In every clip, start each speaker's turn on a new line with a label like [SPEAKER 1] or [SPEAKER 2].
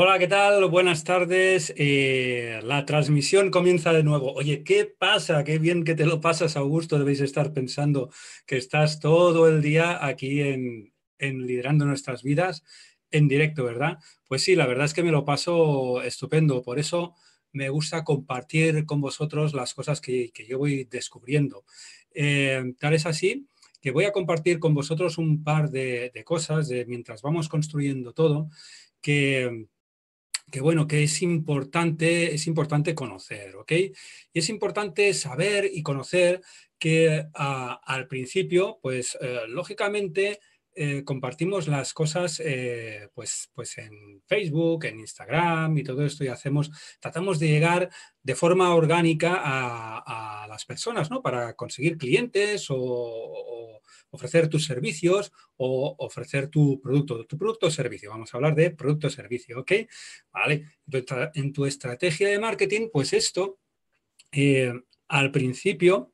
[SPEAKER 1] Hola, ¿qué tal? Buenas tardes. Eh, la transmisión comienza de nuevo. Oye, ¿qué pasa? Qué bien que te lo pasas, Augusto. Debéis estar pensando que estás todo el día aquí en, Liderando Nuestras Vidas en directo, ¿verdad? Pues sí, la verdad es que me lo paso estupendo. Por eso me gusta compartir con vosotros las cosas que, yo voy descubriendo. Eh, tal es así que voy a compartir con vosotros un par de, cosas de mientras vamos construyendo todo que que bueno, que es importante, es importante conocer, ¿ok? Y es importante saber y conocer que ah, al principio, pues eh, lógicamente eh, compartimos las cosas eh, pues, pues en Facebook, en Instagram y todo esto y hacemos, tratamos de llegar de forma orgánica a, las personas, ¿no? Para conseguir clientes o ofrecer tus servicios o ofrecer tu producto, tu producto o servicio. Vamos a hablar de producto servicio, ¿ok? Vale, en tu estrategia de marketing, pues esto, eh, al principio,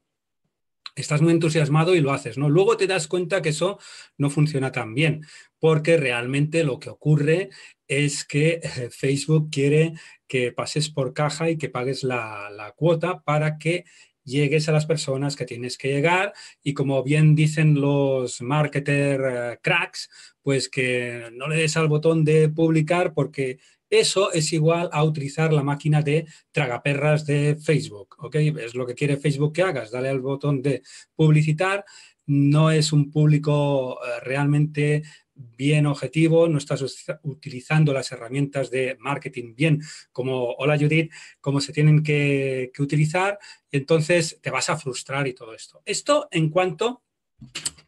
[SPEAKER 1] estás muy entusiasmado y lo haces, ¿no? Luego te das cuenta que eso no funciona tan bien, porque realmente lo que ocurre es que eh, Facebook quiere que pases por caja y que pagues la, la cuota para que llegues a las personas que tienes que llegar y como bien dicen los marketer eh, cracks, pues que no le des al botón de publicar porque eso es igual a utilizar la máquina de tragaperras de Facebook, ¿ok? Es lo que quiere Facebook que hagas, dale al botón de publicitar, no es un público eh, realmente bien objetivo, no estás utilizando las herramientas de marketing bien, como hola Judith, como se tienen que, utilizar, entonces te vas a frustrar y todo esto. Esto en cuanto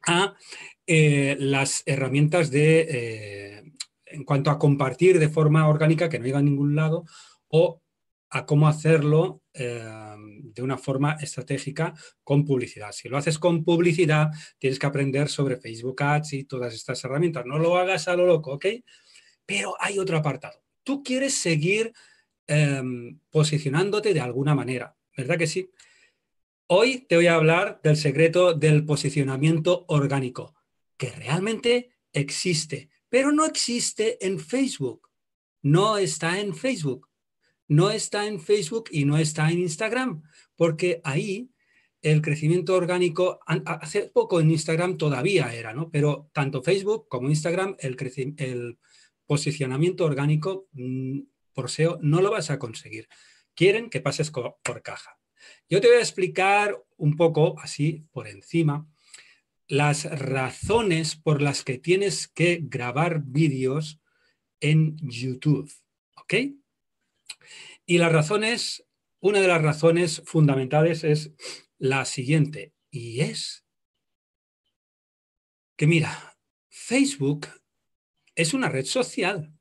[SPEAKER 1] a eh, las herramientas de, eh, en cuanto a compartir de forma orgánica, que no llega a ningún lado, o a cómo hacerlo eh, de una forma estratégica con publicidad. Si lo haces con publicidad, tienes que aprender sobre Facebook Ads y todas estas herramientas. No lo hagas a lo loco, ¿ok? Pero hay otro apartado. Tú quieres seguir em, posicionándote de alguna manera, ¿verdad que sí? Hoy te voy a hablar del secreto del posicionamiento orgánico, que realmente existe, pero no existe en Facebook. No está en Facebook no está en Facebook y no está en Instagram, porque ahí el crecimiento orgánico, hace poco en Instagram todavía era, ¿no? Pero tanto Facebook como Instagram, el, el posicionamiento orgánico mm, por SEO no lo vas a conseguir. Quieren que pases por caja. Yo te voy a explicar un poco, así por encima, las razones por las que tienes que grabar vídeos en YouTube. ¿Ok? Y las razones, una de las razones fundamentales es la siguiente, y es que mira, Facebook es una red social,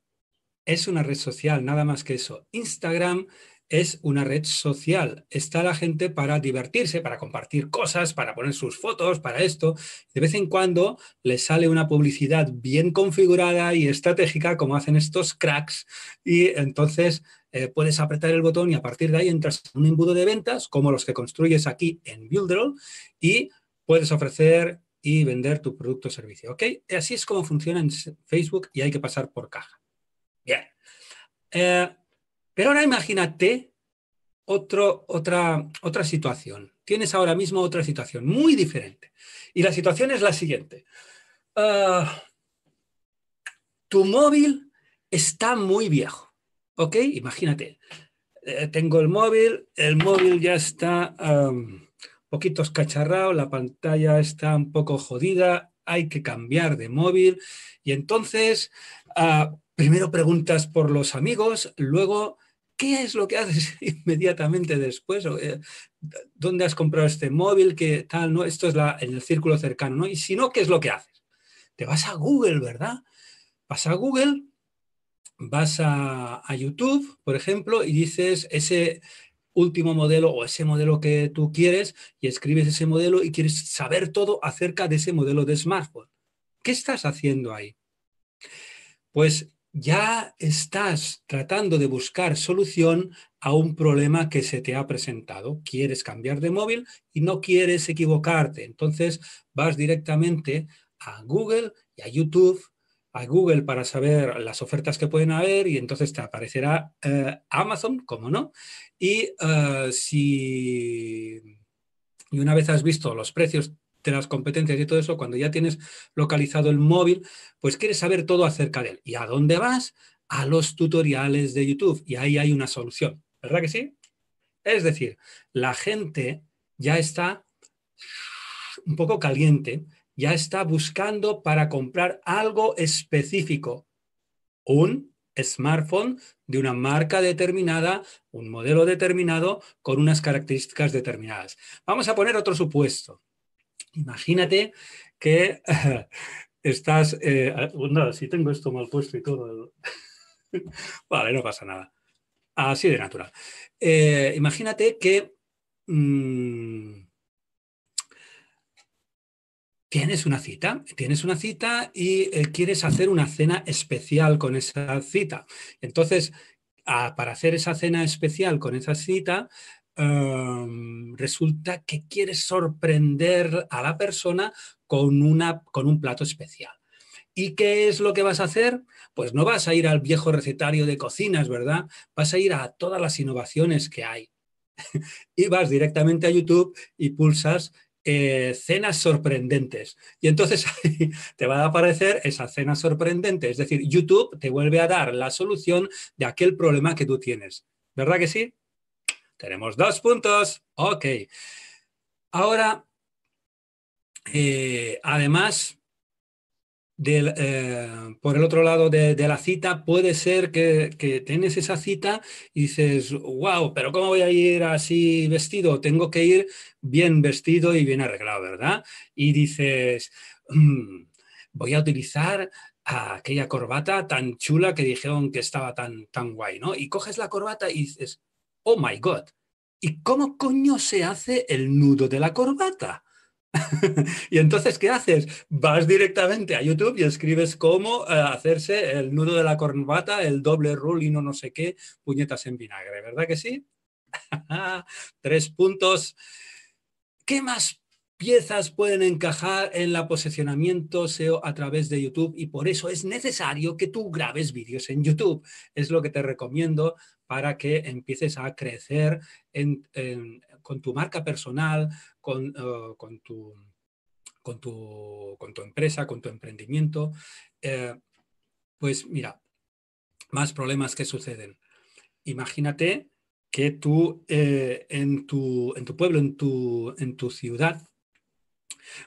[SPEAKER 1] es una red social, nada más que eso. Instagram es una red social. Está la gente para divertirse, para compartir cosas, para poner sus fotos, para esto. De vez en cuando le sale una publicidad bien configurada y estratégica, como hacen estos cracks, y entonces eh, puedes apretar el botón y a partir de ahí entras en un embudo de ventas como los que construyes aquí en Builderall y puedes ofrecer y vender tu producto o servicio. ¿Ok? Así es como funciona en Facebook y hay que pasar por caja. Bien. Eh, pero ahora imagínate otra, otra situación. Tienes ahora mismo otra situación muy diferente. Y la situación es la siguiente. Ah, tu móvil está muy viejo. ¿Ok? Imagínate, eh, tengo el móvil, el móvil ya está un poquito escacharrado, la pantalla está un poco jodida, hay que cambiar de móvil y entonces ah, primero preguntas por los amigos, luego... ¿Qué es lo que haces inmediatamente después? Eh, ¿Dónde has comprado este móvil? ¿Qué tal? ¿No? Esto es en el círculo cercano, ¿no? Y si no, ¿qué es lo que haces? Te vas a Google, ¿verdad? Vas a Google vas a, YouTube, por ejemplo, y dices ese último modelo o ese modelo que tú quieres y escribes ese modelo y quieres saber todo acerca de ese modelo de smartphone. ¿Qué estás haciendo ahí? Pues ya estás tratando de buscar solución a un problema que se te ha presentado. Quieres cambiar de móvil y no quieres equivocarte. Entonces vas directamente a Google y a YouTube a Google para saber las ofertas que pueden haber y entonces te aparecerá eh, Amazon, como no. Y eh, si y una vez has visto los precios de las competencias y todo eso, cuando ya tienes localizado el móvil, pues quieres saber todo acerca de él. ¿Y a dónde vas? A los tutoriales de YouTube. Y ahí hay una solución, ¿verdad que sí? Es decir, la gente ya está un poco caliente ya está buscando para comprar algo específico, un smartphone de una marca determinada, un modelo determinado, con unas características determinadas. Vamos a poner otro supuesto. Imagínate que estás... Eh, si tengo esto mal puesto y todo... vale, no pasa nada. Así de natural. Eh, imagínate que... Mm, tienes una cita, tienes una cita y eh, quieres hacer una cena especial con esa cita. Entonces, para hacer esa cena especial con esa cita, em, resulta que quieres sorprender a la persona con, una, con un plato especial. ¿Y qué es lo que vas a hacer? Pues no vas a ir al viejo recetario de cocinas, ¿verdad? Vas a ir a todas las innovaciones que hay. y vas directamente a YouTube y pulsas eh, cenas sorprendentes. Y entonces te va a aparecer esa cena sorprendente. Es decir, YouTube te vuelve a dar la solución de aquel problema que tú tienes. ¿Verdad que sí? Tenemos dos puntos. Ok. Ahora, eh, además, eh, por el otro lado de, la cita, puede ser que, tienes esa cita y dices, wow, pero ¿cómo voy a ir así vestido? Tengo que ir bien vestido y bien arreglado, ¿verdad? Y dices, mm, voy a utilizar aquella corbata tan chula que dijeron que estaba tan, tan guay, ¿no? Y coges la corbata y dices, oh my god, ¿y cómo coño se hace el nudo de la corbata? y entonces, ¿qué haces? Vas directamente a YouTube y escribes cómo eh, hacerse el nudo de la corbata, el doble rule y no no sé qué, puñetas en vinagre, ¿verdad que sí? Tres puntos. ¿Qué más piezas pueden encajar en la posicionamiento SEO a través de YouTube y por eso es necesario que tú grabes vídeos en YouTube. Es lo que te recomiendo para que empieces a crecer en, con tu marca personal, eh, con, tu, empresa, con tu emprendimiento. Eh, pues mira, más problemas que suceden. Imagínate que tú eh, en, tu, pueblo, en tu, ciudad,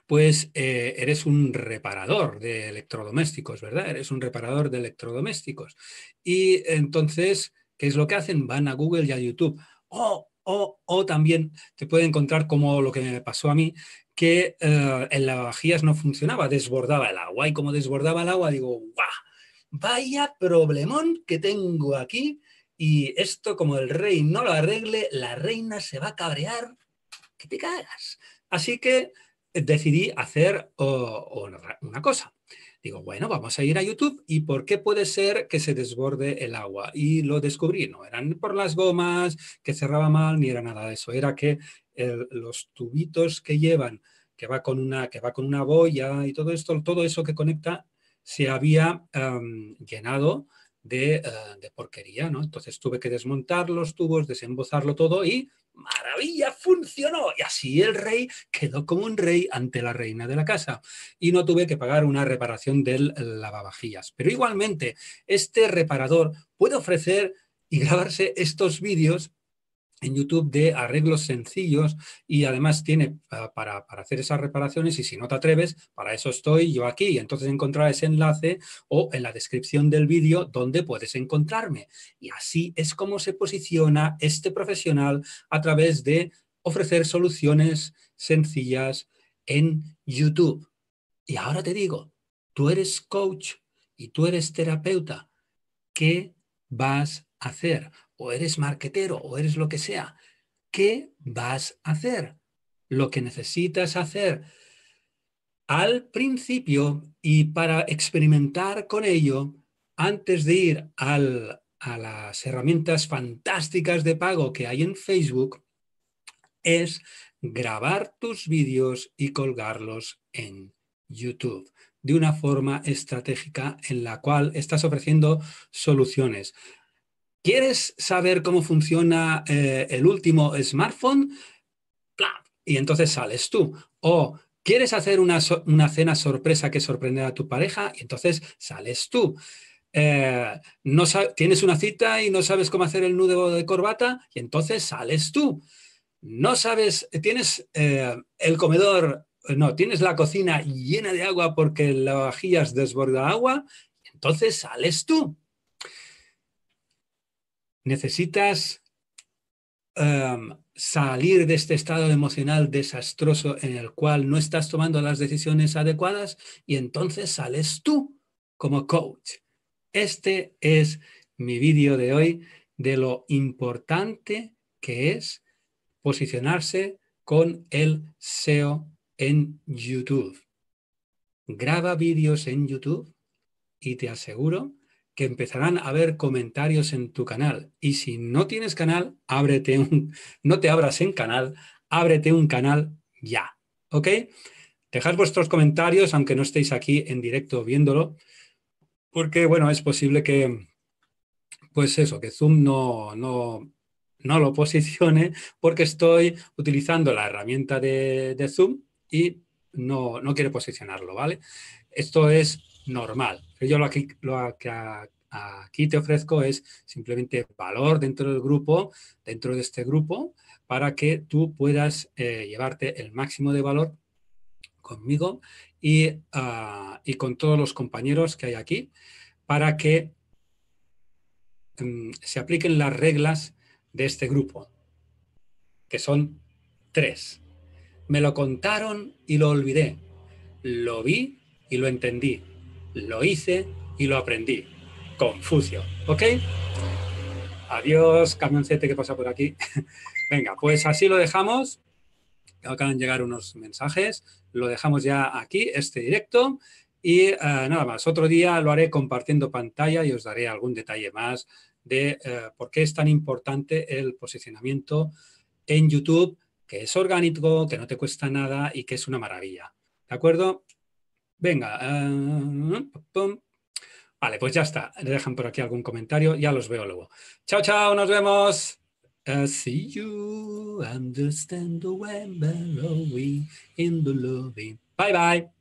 [SPEAKER 1] pues eres un reparador de electrodomésticos, ¿verdad? Eres un reparador de electrodomésticos. Y entonces, ¿qué es lo que hacen? Van a Google y a YouTube. Oh, o, también te puede encontrar como lo que me pasó a mí, que eh, en el lavavajillas no funcionaba, desbordaba el agua. Y como desbordaba el agua, digo, ¡guau! Vaya problemón que tengo aquí. Y esto, como el rey no lo arregle, la reina se va a cabrear. ¡Que te cagas! Así que eh, decidí hacer una cosa. Digo, bueno, vamos a ir a YouTube y por qué puede ser que se desborde el agua. Y lo descubrí, no eran por las gomas, que cerraba mal, ni era nada de eso. Era que los tubitos que llevan, que va, con una, que va con una boya y todo esto, todo eso que conecta, se había llenado eh, de, porquería, ¿no? Entonces tuve que desmontar los tubos, desembozarlo todo y maravilla, funcionó. Y así el rey quedó como un rey ante la reina de la casa y no tuve que pagar una reparación del lavavajillas. Pero igualmente, este reparador puede ofrecer y grabarse estos vídeos en YouTube de arreglos sencillos y además tiene para, hacer esas reparaciones y si no te atreves, para eso estoy yo aquí. Entonces encontrarás ese enlace o en la descripción del vídeo donde puedes encontrarme. Y así es como se posiciona este profesional a través de ofrecer soluciones sencillas en YouTube. Y ahora te digo, tú eres coach y tú eres terapeuta. ¿Qué vas hacer? O eres marketero o eres lo que sea. ¿Qué vas a hacer? Lo que necesitas hacer al principio y para experimentar con ello, antes de ir a las herramientas fantásticas de pago que hay en Facebook, es grabar tus vídeos y colgarlos en YouTube de una forma estratégica en la cual estás ofreciendo soluciones. ¿Quieres saber cómo funciona eh, el último smartphone? Y entonces sales tú. O ¿Quieres hacer una, cena sorpresa que sorprende a tu pareja? Y entonces sales tú. Eh, no tienes una cita y no sabes cómo hacer el nudo de corbata, y entonces sales tú. No sabes, tienes eh, el comedor, no, tienes la cocina llena de agua porque la vajilla desborda agua, entonces sales tú necesitas em, salir de este estado emocional desastroso en el cual no estás tomando las decisiones adecuadas y entonces sales tú como coach. Este es mi vídeo de hoy de lo importante que es posicionarse con el SEO en YouTube. Graba vídeos en YouTube y te aseguro que empezarán a ver comentarios en tu canal. Y si no tienes canal, ábrete un, no te abras en canal, ábrete un canal ya. ¿Ok? Dejad vuestros comentarios, aunque no estéis aquí en directo viéndolo, porque bueno, es posible que, pues eso, que Zoom no, no, no lo posicione, porque estoy utilizando la herramienta de, de Zoom y no, no quiere posicionarlo, ¿vale? Esto es normal. Yo lo, que aquí te ofrezco es simplemente valor dentro del grupo, dentro de este grupo, para que tú puedas eh, llevarte el máximo de valor conmigo ah, y, con todos los compañeros que hay aquí, para que mm, se apliquen las reglas de este grupo, que son tres. Me lo contaron y lo olvidé. Lo vi y lo entendí lo hice y lo aprendí. Confucio, ¿ok? Adiós, camioncete que pasa por aquí. Venga, pues así lo dejamos. Acaban de llegar unos mensajes. Lo dejamos ya aquí, este directo. Y eh, nada más, otro día lo haré compartiendo pantalla y os daré algún detalle más de eh, por qué es tan importante el posicionamiento en YouTube, que es orgánico, que no te cuesta nada y que es una maravilla. ¿De acuerdo? Venga. Eh, vale, pues ya está. Dejan por aquí algún comentario. Ya los veo luego. Chao, chao. Nos vemos. Bye bye.